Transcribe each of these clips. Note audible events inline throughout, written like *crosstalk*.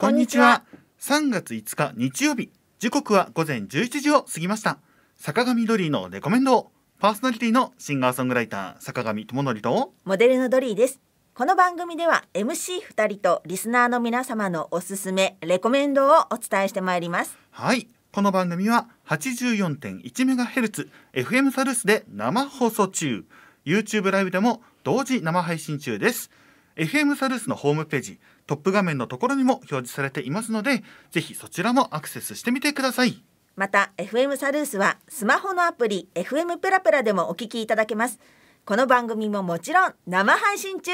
こんにちは。三月五日日曜日、時刻は午前十一時を過ぎました。坂上ドリーのレコメンドパーソナリティのシンガーソングライター坂上智則とモデルのドリーです。この番組では m c 二人とリスナーの皆様のおすすめレコメンドをお伝えしてまいります。はい。この番組は八十四点 84.1MHz FM サルスで生放送中 YouTube ライブでも同時生配信中です FM サルスのホームページトップ画面のところにも表示されていますのでぜひそちらもアクセスしてみてくださいまた FM サルースはスマホのアプリ FM プラプラでもお聞きいただけますこの番組ももちろん生配信中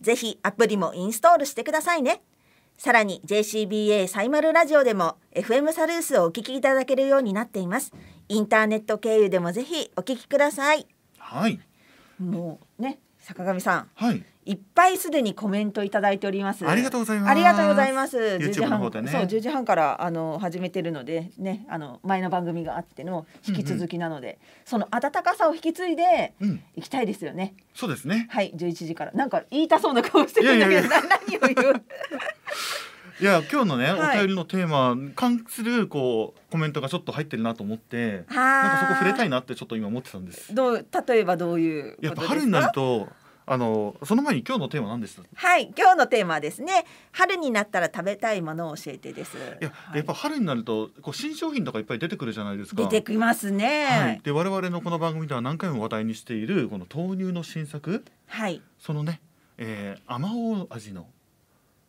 ぜひアプリもインストールしてくださいねさらに JCBA サイマルラジオでも FM サルースをお聞きいただけるようになっていますインターネット経由でもぜひお聞きくださいはいもうね坂上さん、はい、いっぱいすでにコメントいただいております。ありがとうございます。ありがとうございます。1時半、ね、そう1時半からあの始めてるのでね、あの前の番組があっての引き続きなので、うんうん、その温かさを引き継いでいきたいですよね。うん、そうですね。はい十一時からなんか言いたそうな顔してるんだけどいやいやいや何を言う。いや今日のね、お便りのテーマ関するこうコメントがちょっと入ってるなと思ってなんかそこ触れたいなってちょっと今思ってたんですどう例えばどういうやっぱ春になるとあのその前に今日のテーマ何でしたはい今日のテーマはですね春になったら食べたいものを教えてですいや、はい、やっぱ春になるとこう新商品とかいっぱい出てくるじゃないですか出てきますね、はい、で我々のこの番組では何回も話題にしているこの豆乳の新作はいそのね、えー、甘おう味の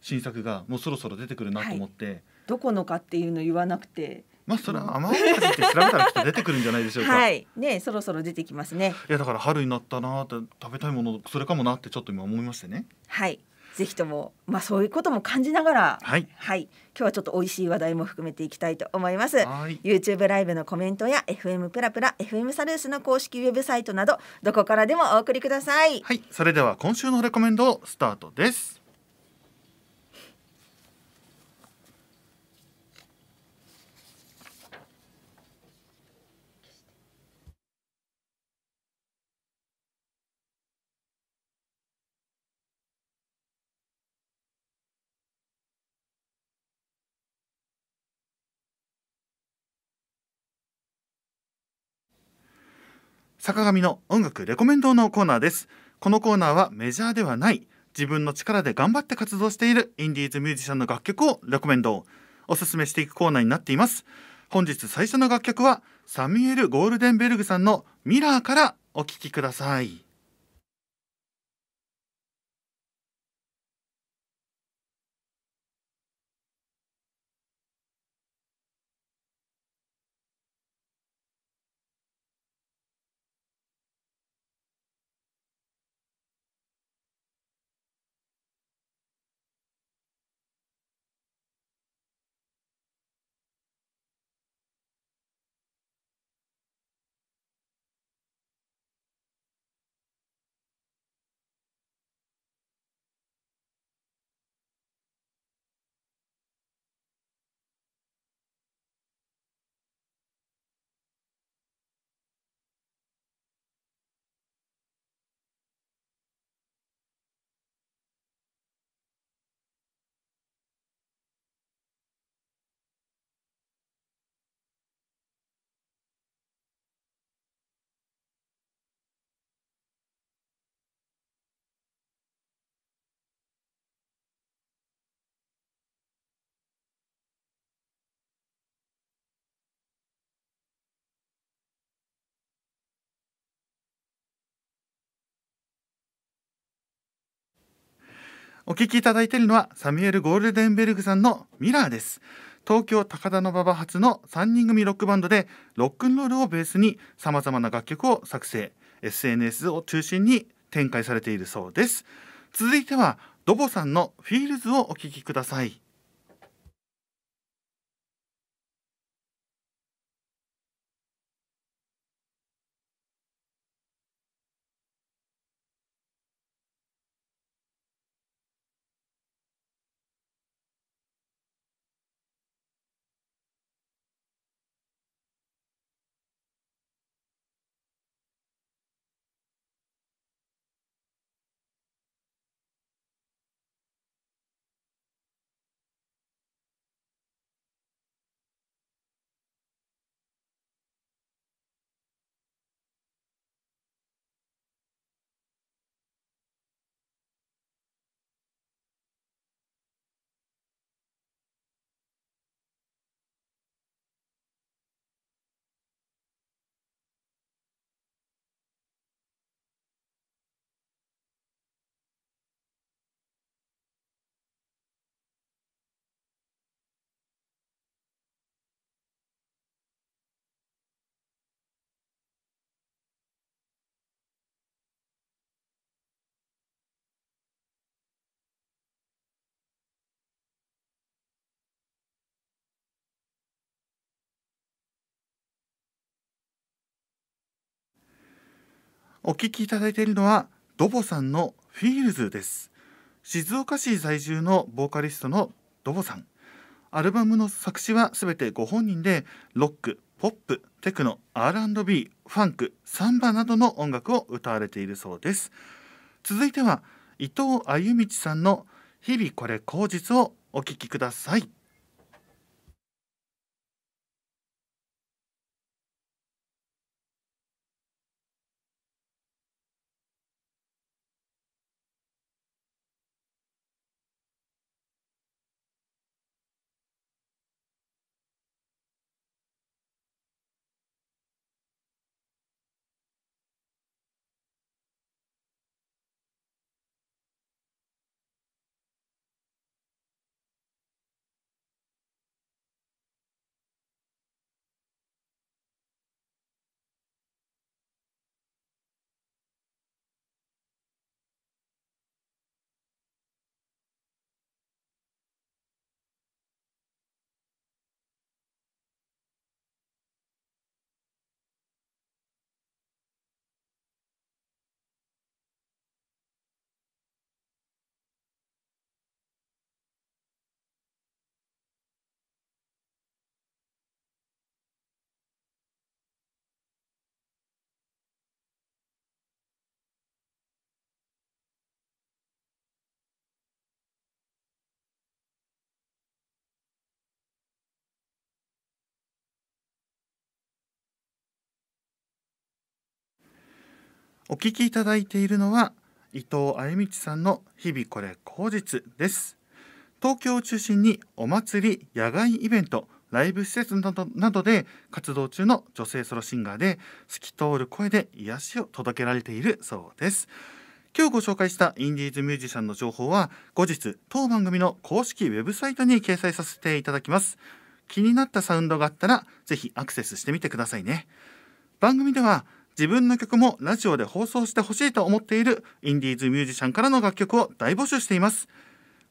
新作がもうそろそろ出てくるなと思って、はい、どこのかっていうの言わなくてまあそれは雨王子って調べたらきっと出てくるんじゃないでしょうか *laughs* はいねそろそろ出てきますねいやだから春になったなって食べたいものそれかもなってちょっと今思いましてねはいぜひともまあそういうことも感じながら、はい、はい、今日はちょっと美味しい話題も含めていきたいと思います。YouTube ライブのコメントや FM プラプラ FM サルースの公式ウェブサイトなどどこからでもお送りください。はい、それでは今週のレコメンドスタートです。坂上の音楽レコメンドのコーナーですこのコーナーはメジャーではない自分の力で頑張って活動しているインディーズミュージシャンの楽曲をレコメンドおすすめしていくコーナーになっています本日最初の楽曲はサミュエル・ゴールデンベルグさんのミラーからお聴きくださいお聞きいただいているのはサミュエル・ゴールデンベルグさんのミラーです。東京高田馬場発の3人組ロックバンドでロックンロールをベースにさまざまな楽曲を作成 SNS を中心に展開されているそうです続いてはドボさんの「フィールズ」をお聴きください。お聞きいただいているのはドボさんのフィールズです静岡市在住のボーカリストのドボさんアルバムの作詞はすべてご本人でロックポップテクノ R&B ファンクサンバなどの音楽を歌われているそうです続いては伊藤歩道さんの日々これ口実をお聞きくださいお聴きいただいているのは伊藤あゆみちさんの「日々これ口実」です東京を中心にお祭り野外イベントライブ施設などなどで活動中の女性ソロシンガーで透き通る声で癒しを届けられているそうです今日ご紹介したインディーズミュージシャンの情報は後日当番組の公式ウェブサイトに掲載させていただきます気になったサウンドがあったらぜひアクセスしてみてくださいね番組では自分の曲もラジオで放送してほしいと思っているインディーズミュージシャンからの楽曲を大募集しています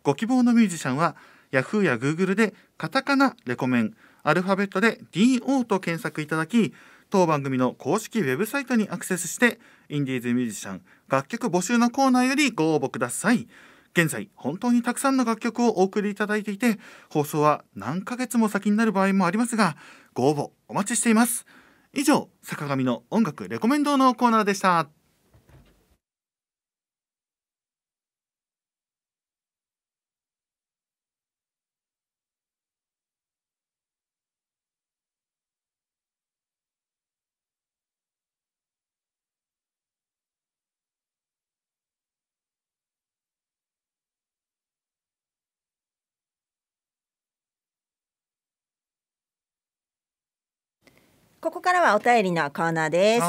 ご希望のミュージシャンは Yahoo や Google でカタカナレコメンアルファベットで DO と検索いただき当番組の公式ウェブサイトにアクセスしてインディーズミュージシャン楽曲募集のコーナーよりご応募ください現在本当にたくさんの楽曲をお送りいただいていて放送は何ヶ月も先になる場合もありますがご応募お待ちしています以上坂上の音楽レコメンドのコーナーでしたここからはお便りのコーナーです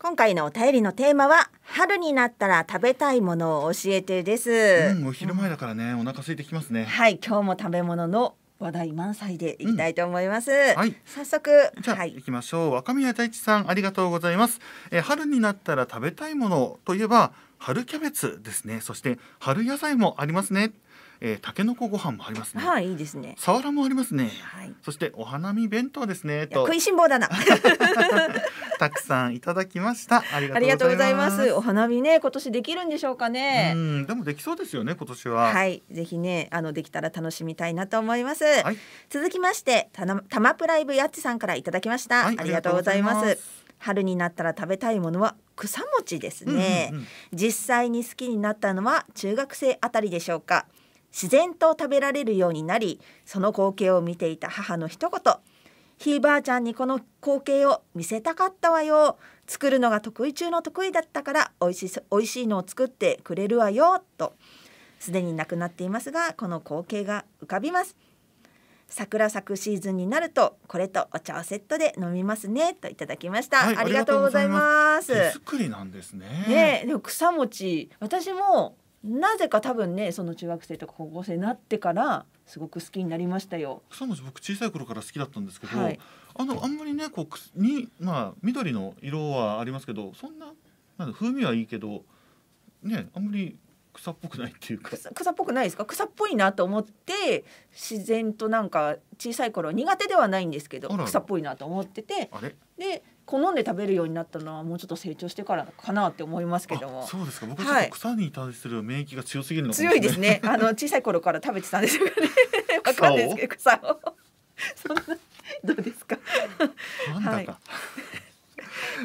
今回のお便りのテーマは春になったら食べたいものを教えてです、うん、お昼前だからね、お腹空いてきますねはい今日も食べ物の話題満載でいきたいと思います、うんはい、早速じゃあ、はい、行きましょう若宮太一さんありがとうございますえ春になったら食べたいものといえば春キャベツですねそして春野菜もありますねえー、タケノコご飯もありますね。はい、いいですね。サワラもありますね。はい。そしてお花見弁当ですね。と食いしん坊だな。*laughs* たくさんいただきました。ありがとうございます。お花見ね、今年できるんでしょうかね。うん、でもできそうですよね、今年は。はい、ぜひね、あのできたら楽しみたいなと思います。はい、続きまして、たな、たまプライブやっちさんからいただきました。はい、ありがとうございます。春になったら食べたいものは草餅ですね、実際に好きになったのは中学生あたりでしょうか自然と食べられるようになりその光景を見ていた母の一言「ひいばあちゃんにこの光景を見せたかったわよ作るのが得意中の得意だったからおいし美味しいのを作ってくれるわよ」とすでに亡くなっていますがこの光景が浮かびます。桜咲くシーズンになるとこれとお茶をセットで飲みますねといただきました、はい、ありがとうございます手作りなんですねね、でも草餅私もなぜか多分ねその中学生とか高校生になってからすごく好きになりましたよ。草餅僕小さい頃から好きだったんですけど、はい、あのあんまりねこうにまあ緑の色はありますけどそんななん風味はいいけどねあんまり草っぽくないっていうか草っぽくないですか草っぽいなと思って自然となんか小さい頃苦手ではないんですけど草っぽいなと思っててで好んで食べるようになったのはもうちょっと成長してからかなって思いますけどもそうですか僕はちょっと草に対する免疫が強すぎるの、ね、強いですねあの小さい頃から食べてたんですよねわか草をそんなどうですかなんだか、はい *laughs*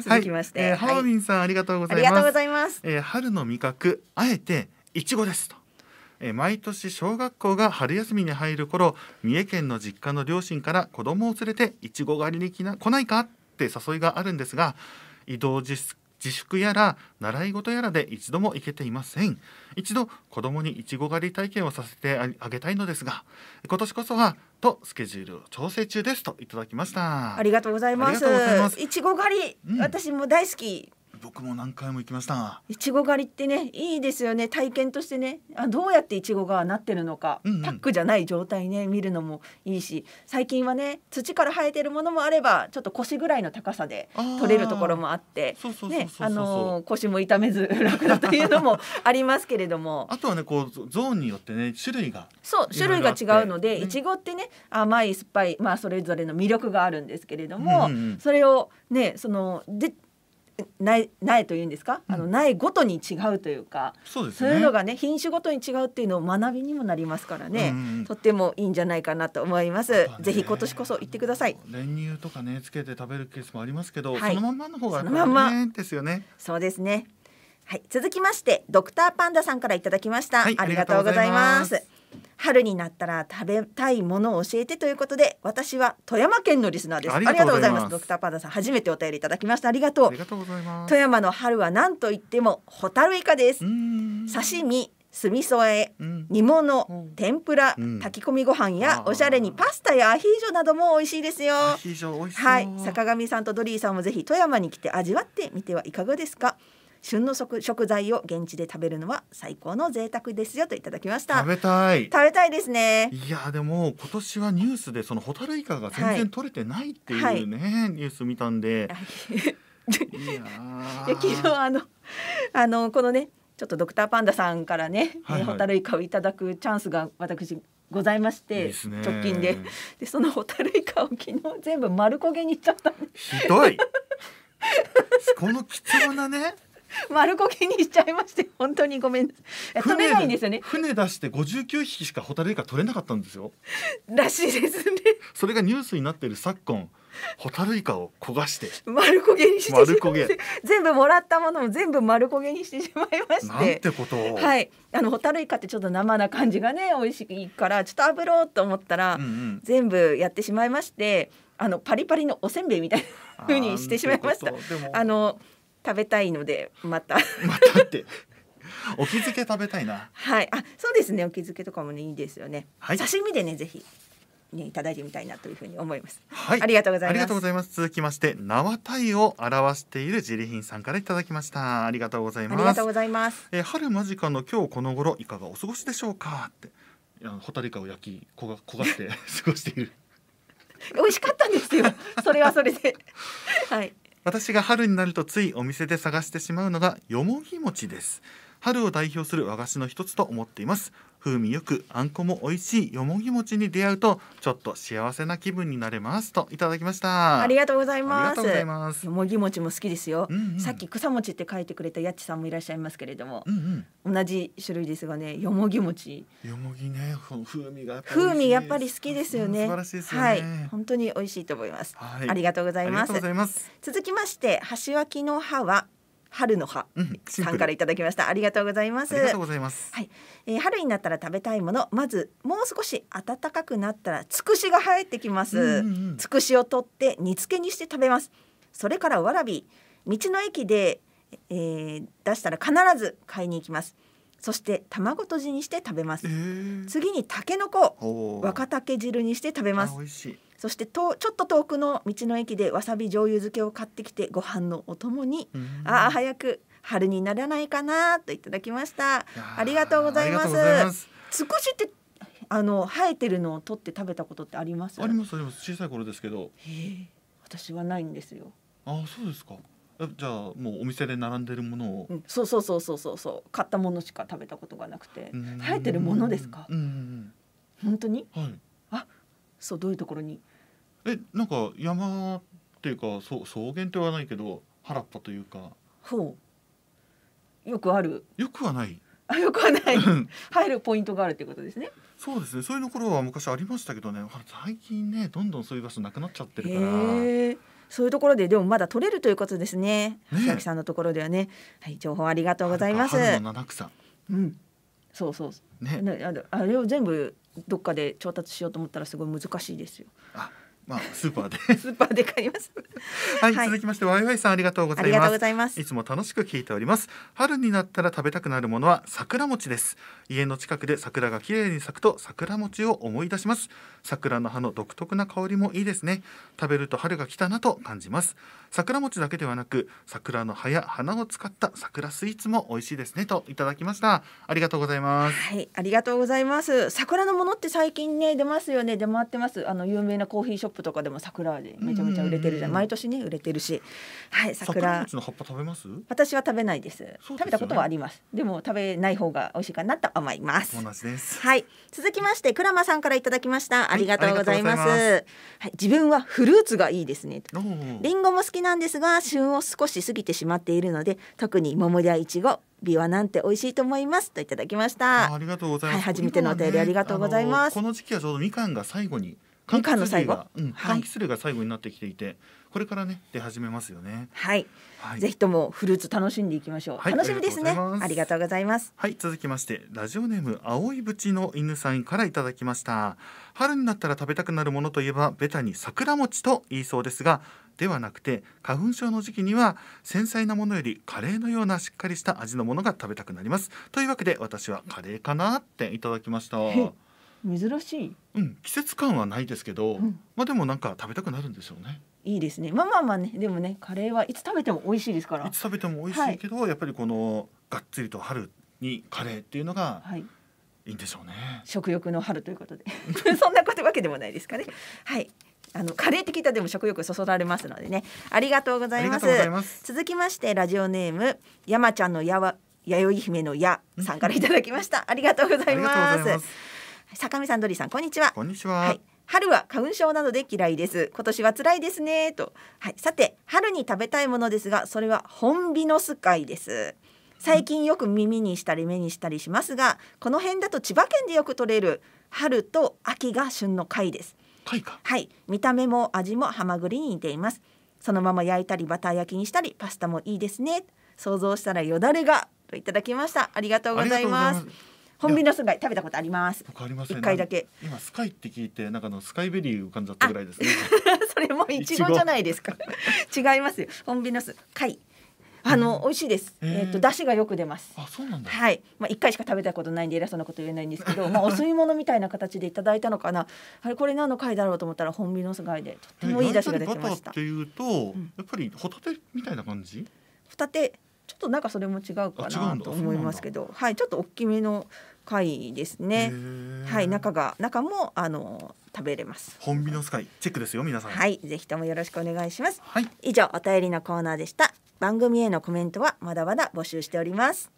続きまして、はいえー、ハロミンさん、はい、ありがとうございます。ありがとうございます。えー、春の味覚あえていちごですと。えー、毎年小学校が春休みに入る頃三重県の実家の両親から子供を連れていちご狩りに来な来ないかって誘いがあるんですが移動自粛やら習い事やらで一度も行けていません一度子供にいちご狩り体験をさせてあげたいのですが今年こそはとスケジュールを調整中ですといただきましたありがとうございますいちご狩り、うん、私も大好き僕も何回も行きましたいちご狩りってねいいですよね体験としてねあどうやっていちごがなってるのか、うんうん、パックじゃない状態ね見るのもいいし最近はね土から生えてるものもあればちょっと腰ぐらいの高さで取れるところもあってねあの腰も痛めず楽だというのも *laughs* ありますけれどもあとはねこうゾーンによってね種類がそう種類が違うので、いちごってね甘い酸っぱいまあそれぞれの魅力があるんですけれども、うんうんそれをねそので苗苗というんですか、うん、あの苗ごとに違うというかそうです、ね、そういうのがね品種ごとに違うっていうのを学びにもなりますからね、うん、とってもいいんじゃないかなと思います、ぜひ今年こそ行ってください練乳とかねつけて食べるケースもありますけど、はい、そのままの方が、そのままですよねそうですねはい続きましてドクターパンダさんからいただきました、はい、ありがとうございます春になったら食べたいものを教えてということで私は富山県のリスナーですありがとうございますドクターパンダさん初めてお便りいただきましたありがとう富山の春は何と言ってもホタルイカです刺身酢味噌え、うん、煮物、天ぷら、うん、炊き込みご飯やおしゃれにパスタやアヒージョなども美味しいですよはい、坂上さんとドリーさんもぜひ富山に来て味わってみてはいかがですか旬の食食材を現地で食べるのは最高の贅沢ですよといただきました食べたい食べたいですねいやでも今年はニュースでそのホタルイカが全然取れてないっていうね、はい、ニュース見たんで、い、いや昨日あの *laughs* あのこのねちょっとドクターパンダさんからね、はいはい、ホタルイカをいただくチャンスが私ございまして、ね、直近ででそのホタルイカを昨日全部丸焦げにしちゃったひどい *laughs* この貴重なね *laughs* 丸こけにしちゃいまして本当にごめん取れないんですよね船出して59匹しかホタルイカ取れなかったんですよらしいですねそれがニュースになっている昨今ホタルイカを焦がして丸焦げにして丸焦げ全部もらったものも全部丸焦げにしてしまいましてなんてことをはいあのホタルイカってちょっと生な感じがね美味しいからちょっと炙ろうと思ったら、うんうん、全部やってしまいましてあのパリパリのおせんべいみたいな風にしてしまいましたあの食べたいのでまた *laughs* またってお気づけ食べたいなはいあそうですねお気づけとかもねいいですよね、はい、刺身でねぜひねいただいてみたいなというふうに思いますはいありがとうございますありがとうございます続きまして縄体を表しているジリヒンさんからいただきましたありがとうございますありがとうございますえ春間近の今日この頃いかがお過ごしでしょうかっていホタルイカを焼き焦が焦がして *laughs* 過ごしている美味しかったんですよそれはそれではい私が春になるとついお店で探してしまうのがよもぎ餅です春を代表する和菓子の一つと思っています風味よくあんこも美味しいよもぎ餅に出会うとちょっと幸せな気分になれますといただきましたありがとうございますよもぎ餅も好きですよ、うんうん、さっき草餅って書いてくれたやっちさんもいらっしゃいますけれども、うんうん、同じ種類ですがねよもぎ餅よもぎね風味が風味やっぱり好きですよね、素晴らしいですね、はい、本当に美味しいと思います、はい、ありがとうございます続きまして橋脇の葉は春の葉さんからいただきました、ありがとうございますありがとうございますはい、えー、春になったら食べたいものまずもう少し暖かくなったらつくしが生えてきます、うんうんつくしを取って煮付けにして食べますそれからわらび道の駅で、えー、出したら必ず買いに行きますそして卵とじにして食べます次にたけのこ若竹汁にして食べます美味しいそしてとちょっと遠くの道の駅でわさび醤油漬けを買ってきてご飯のお供に、うん、ああ早く春にならないかなといただきましたありがとうございます少しってあの生えてるのを取って食べたことってありますありますあります小さい頃ですけど私はないんですよあそうですかじゃあもうお店で並んでるものを、うん、そうそうそうそうそうそう買ったものしか食べたことがなくて生えてるものですか本当に、はいそうどういうところにえなんか山っていうかそう草原ではないけど原っぱというかほうよくあるよくはないあよくはない *laughs* 入るポイントがあるということですねそうですねそういうところは昔ありましたけどね最近ねどんどんそういう場所なくなっちゃってるからそういうところででもまだ取れるということですね佐々木さんのところではねはい情報ありがとうございます七草うんそうそうねあれを全部どっかで調達しようと思ったらすごい難しいですよ。あまあ、スーパーで *laughs* スーパーで買います *laughs* はい、はい、続きまして、ワイワイさん、ありがとうございます。ありがとうございます。いつも楽しく聞いております。春になったら食べたくなるものは桜餅です。家の近くで桜が綺麗に咲くと、桜餅を思い出します。桜の葉の独特な香りもいいですね。食べると春が来たなと感じます。桜餅だけではなく、桜の葉や花を使った桜スイーツも美味しいですねといただきました。ありがとうございます。はい、ありがとうございます。桜のものって最近ね、出ますよね。出回ってます。あの有名なコーヒーショッププとかでも桜味めちゃめちゃ売れてるじゃん、ん毎年ね売れてるしはい桜の葉っぱ食べます私は食べないです、ね、食べたことはありますでも食べない方が美味しいかなと思いますはい続きまして倉間さんからいただきました、ありがとうございますます、はい、自分はフルーツがいいですねりんごも好きなんですが旬を少し過ぎてしまっているので特に桃やいちごビワなんて美味しいと思いますといただきましたありがとうございます、はい、初めてのお便りありがとうございます、ね、この時期はちょうどみかんが最後に柑の最後、うん、柑橘類が最後になってきていて、これからね出始めますよね、はい、はい、ぜひともフルーツ楽しんでいきましょう、はい、楽しみですねありがとうございますはい続きましてラジオネーム青いぶちの犬さんからいただきました春になったら食べたくなるものといえばベタに桜餅と言いそうですがではなくて花粉症の時期には繊細なものよりカレーのようなしっかりした味のものが食べたくなりますというわけで私はカレーかなっていただきましたはい珍しい、うん、季節感はないですけど、うん、まあでもなんか食べたくなるんですよねいいですねまあまあまあねでもねカレーはいつ食べても美味しいですからいつ食べても美味しいけど、はい、やっぱりこのがっつりと春にカレーっていうのが、はい、いいんでしょうね食欲の春ということで *laughs* そんなことわけでもないですかねはいあのカレーって聞いたでも食欲そそられますのでねありがとうございます続きましてラジオネーム山ちゃんのやわ弥生姫のやさんからいただきましたありがとうございます坂上さんドリさんこんにちはこんにちは、はい、春は花粉症などで嫌いです今年は辛いですねとはいさて春に食べたいものですがそれは本ビノス貝です最近よく耳にしたり目にしたりしますがこの辺だと千葉県でよく取れる春と秋が旬の貝です貝かはい見た目も味もハマグリに似ていますそのまま焼いたりバター焼きにしたりパスタもいいですね想像したらよだれがといただきましたありがとうございますホンビノス貝食べたことあります。僕ありません、一回だけ。今スカイって聞いてなんかのスカイベリー浮かんじゃったぐらいですね。それもイチゴじゃないですか。違いますよ。ホンビノス貝。あの、美味しいです。えっと出汁がよく出ます。あ、そうなんだ。はい。まあ一回しか食べたことないんで偉そうなこと言えないんですけど、まあお吸い物みたいな形でいただいたのかな。あれこれ何の貝だろうと思ったら本身の素貝でとってもいい出汁が出てました。っていうと、やっぱりホタテみたいな感じ？ホタテちょっとなんかそれも違うかなと思いますけど、はい、ちょっと大きめの貝ですね。はい、中が中もあの食べれます。本日のスカイ、チェックですよ皆さん。はい、ぜひともよろしくお願いします。はい、以上お便りのコーナーでした。番組へのコメントはまだまだ募集しております。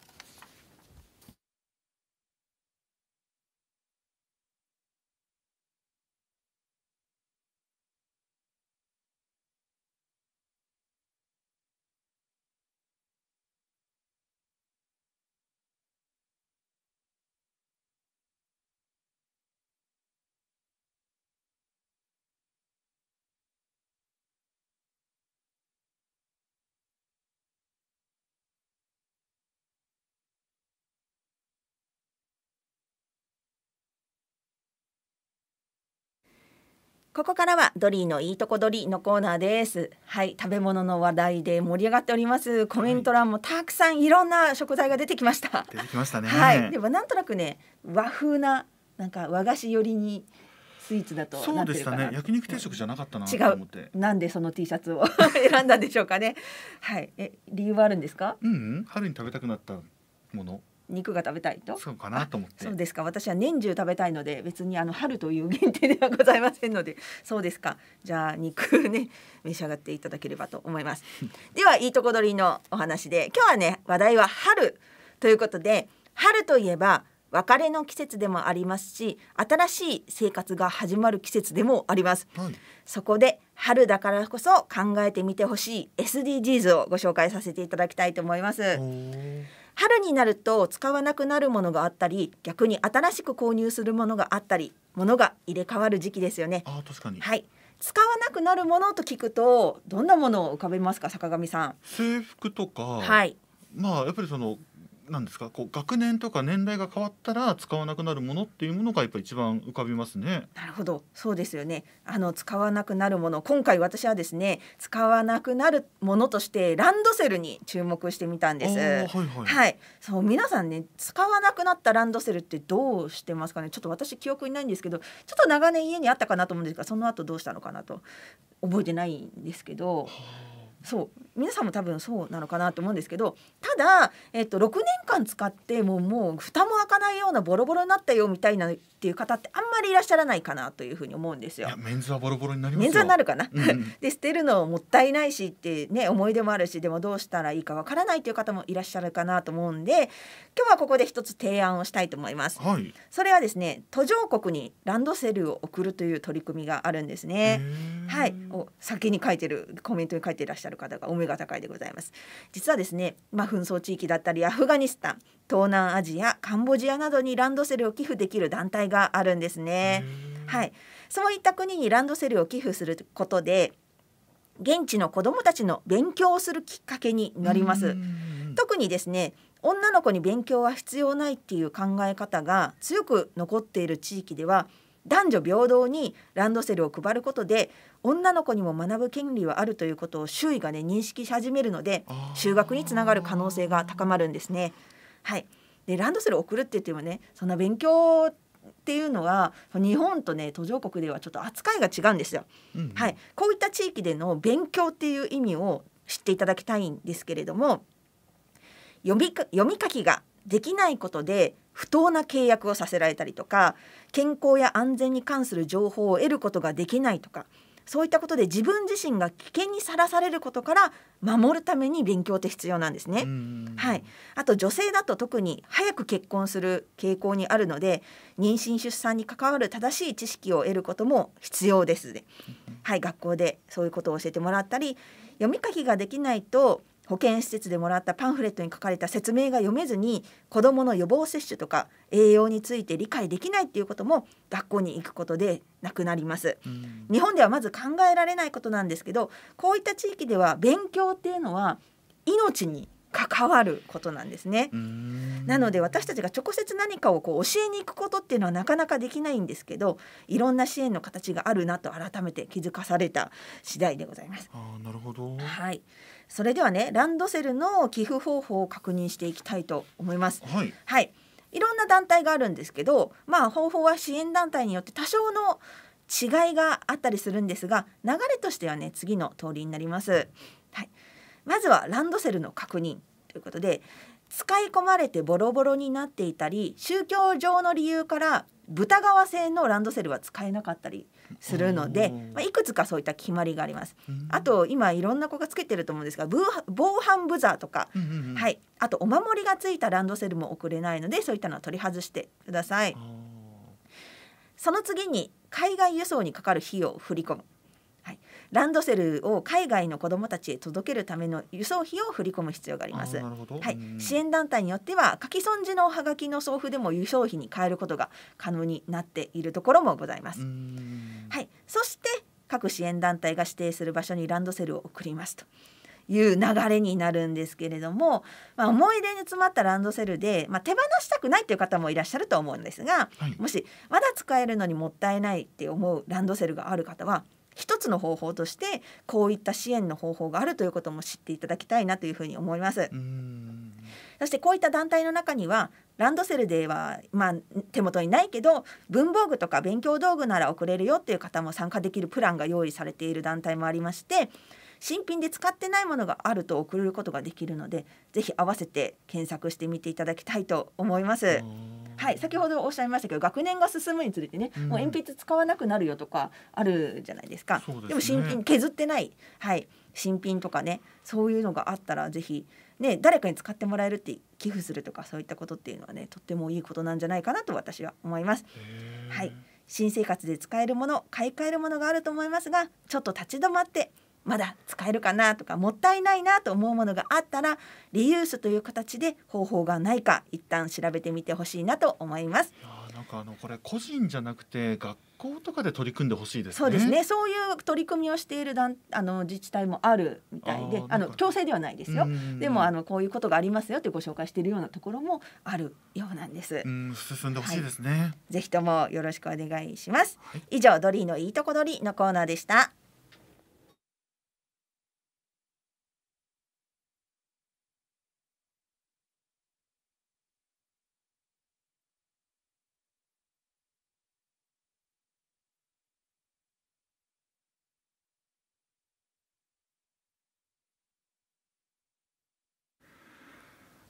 ここからはドリーのいいとこどりのコーナーです。はい、食べ物の話題で盛り上がっております。コメント欄もたくさんいろんな食材が出てきました。出てきましたね。はい、でもなんとなくね、和風ななんか和菓子寄りにスイーツだとそうでしたね焼肉定食じゃなかったな違うなんでその T シャツを *laughs* 選んだんでしょうかねはいえ理由はあるんですかうん、春に食べたくなったもの肉が食べたいとそうかなと思ってそうですか私は年中食べたいので別にあの春という限定ではございませんのでそうですかじゃあ肉ね召し上がっていただければと思います *laughs* ではいいとこ取りのお話で今日はね話題は春ということで春といえば別れの季節でもありますし新しい生活が始まる季節でもあります、はい、そこで春だからこそ考えてみてほしい SDGs をご紹介させていただきたいと思います春になると使わなくなるものがあったり逆に新しく購入するものがあったりものが入れ替わる時期ですよね。あ確かにはい使わなくなるものと聞くとどんなものを浮かべますか坂上さん。制服とか、はい、まあやっぱりそのなんですかこう学年とか年代が変わったら使わなくなるものっていうものがやっぱり一番浮かびますね。なるほどそうですよねあの使わなくなるもの今回私はですね使わなくなるものとしてランドセルに注目してみたんです。はい、はい、はい、そう皆さんね使わなくなったランドセルってどうしてますかねちょっと私記憶にないんですけどちょっと長年家にあったかなと思うんですがその後どうしたのかなと覚えてないんですけど。はあそう皆さんも多分そうなのかなと思うんですけどただ、えっと、6年間使ってもうもう蓋も開かないようなボロボロになったよみたいなっていう方ってあんまりいらっしゃらないかなというふうに思うんですよ。メンズはボロボロになりますメンズはなるかな。うん *laughs* で捨てるのもったいないしってね思い出もあるしでもどうしたらいいかわからないという方もいらっしゃるかなと思うんで今日はここで一つ提案をしたいと思います。はい、それはですね途上国にランドセルを送るという取り組みがあるんですね。はい、お先に書いてるコメントに書いていらっしゃるさる方がお目が高いでございます。実はですね、まあ、紛争地域だったりアフガニスタン東南アジアカンボジアなどにランドセルを寄付できる団体があるんですね。はい、そういった国にランドセルを寄付することで現地の子どもたちの勉強をするきっかけになります。特にですね女の子に勉強は必要ないっていう考え方が強く残っている地域では男女平等にランドセルを配ることで女の子にも学ぶ権利はあるということを周囲がね認識し始めるので修学につながる可能性が高まるんですね。はい、でランドセルを送るって言ってもねそんな勉強っていうのは日本とね途上国ではちょっと扱いが違うんですよ、うん、はい、こういった地域での勉強っていう意味を知っていただきたいんですけれども読み書きができないことで不当な契約をさせられたりとか健康や安全に関する情報を得ることができないとかそういったことで自分自身が危険にさらされることから守るために勉強って必要なんですね。はい、あと女性だと特に早く結婚する傾向にあるので妊娠出産に関わる正しい知識を得ることも必要です、ね。はい、学校でそういうことを教えてもらったり読み書きができないと保健施設でもらったパンフレットに書かれた説明が読めずに子どもの予防接種とか栄養について理解できないっていうことも学校に行くことでなくなります、日本ではまず考えられないことなんですけどこういった地域では勉強っていうのは命に関わることなんですねなので私たちが直接何かをこう教えに行くことっていうのはなかなかできないんですけどいろんな支援の形があるなと改めて気づかされた次第でございますあなるほどはいそれではねランドセルの寄付方法を確認していきたいと思います。はい、はい、いろんな団体があるんですけど、まあ、方法は支援団体によって多少の違いがあったりするんですが流れとしてはね次の通りになります。はい、まずはランドセルの確認ということで使い込まれてボロボロになっていたり宗教上の理由から豚革製のランドセルは使えなかったりするので、まあ、いくつかそういった決まりがあります。あと今いろんな子がつけてると思うんですが防犯ブザーとか、はい、あとお守りがついたランドセルも送れないのでそういったのは取り外してください。その次に海外輸送にかかる費用を振り込むランドセルを海外の子どもたちへ届けるための輸送費を振り込む必要があります。はい、支援団体によっては書き損じのハガキの送付でも輸送費に変えることが可能になっているところもございます。はい、そして各支援団体が指定する場所にランドセルを送りますと。いう流れになるんですけれども、まあ、思い出に詰まったランドセルで、まあ、手放したくないという方もいらっしゃると思うんですが、はい、もしまだ使えるのにもったいないって思うランドセルがある方は一つの方法としてこういった支援の方法があるということも知っていただきたいなというふうに思います。そしてこういった団体の中にはランドセルでは、まあ、手元にないけど文房具とか勉強道具なら送れるよっていう方も参加できるプランが用意されている団体もありまして新品で使ってないものがあると送ることができるのでぜひ合わせて検索してみていただきたいと思います。はい、先ほどおっしゃいましたけど学年が進むにつれてね、うん、もう鉛筆使わなくなるよとかあるじゃないですかで、ね,、も新品削ってない、はい、新品とかねそういうのがあったら是非ね誰かに使ってもらえるって寄付するとかそういったことっていうのはねとってもいいことなんじゃないかなと私は思います。はい新生活で使えるもの買い替えるものがあると思いますがちょっと立ち止まってまだ使えるかなとかもったいないなと思うものがあったらリユースという形で方法がないか一旦調べてみてほしいなと思います。なんかあのこれ個人じゃなくて学校とかで取り組んでほしいです、ね、そうですね。そういう取り組みをしているだんあの自治体もあるみたいで、あの強制ではないですよ。でもあのこういうことがありますよってご紹介しているようなところもあるようなんです。うん進んでほしいですね、はい、ぜひともよろしくお願いします。はい、以上ドリーのいいとこ取りのコーナーでした。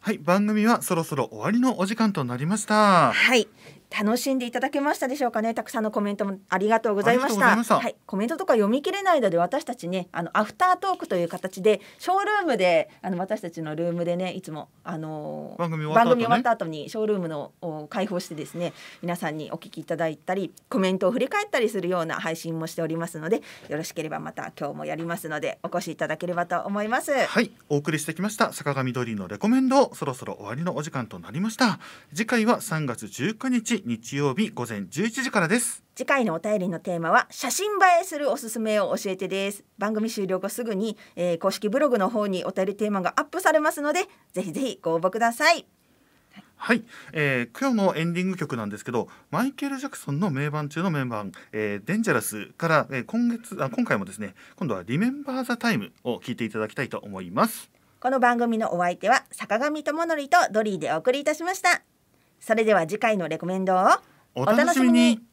はい番組はそろそろ終わりのお時間となりましたはい楽しんでいただけましたでしょうかねたくさんのコメントもありがとうございましたはい、コメントとか読み切れないので私たちねあのアフタートークという形でショールームであの私たちのルームでねいつもあの番組終わった後、ね,、にショールームのを開放してですね皆さんにお聞きいただいたりコメントを振り返ったりするような配信もしておりますのでよろしければまた今日もやりますのでお越しいただければと思いますはいお送りしてきました坂上ドリーのレコメンドそろそろ終わりのお時間となりました次回は3月19日日曜日午前11時からです次回のお便りのテーマは写真映えするおすすめを教えてです番組終了後すぐに、えー、公式ブログの方にお便りテーマがアップされますのでぜひぜひご応募くださいはい、えー、今日のエンディング曲なんですけどマイケル・ジャクソンの名盤中の名盤「えー、デンジャラスから、えー、今月あ今回もですね今度は「リメンバー・ザ・タイム」を聞いていただきたいと思いますこの番組のお相手は坂上智則とドリーでお送りいたしましたそれでは次回のレコメンドをお楽しみに